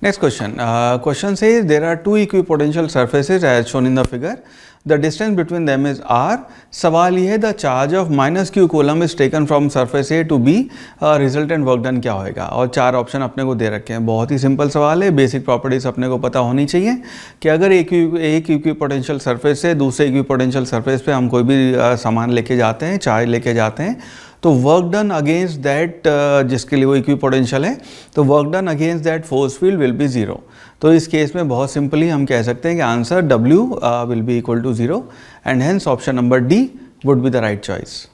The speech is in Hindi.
Next question. Uh, question says there are two equipotential surfaces as shown in the figure. The distance between them is r. सवाल ये है the charge of minus q column is taken from surface A to B. Uh, resultant work done क्या होएगा और चार ऑप्शन अपने को दे रखे हैं बहुत ही सिंपल सवाल है बेसिक प्रॉपर्टीज अपने को पता होनी चाहिए कि अगर एक एक इक्विपोटेंशियल सरफेस से दूसरे इक्विपोटेंशियल सरफेस पे हम कोई भी सामान लेके जाते हैं चार्ज लेके जाते हैं तो वर्क डन अगेंस्ट दैट जिसके लिए वो इक्वी पोटेंशियल है तो work done against that force field will be zero तो इस केस में बहुत सिंपली हम कह सकते हैं कि answer W will be equal to zero and hence option number D would be the right choice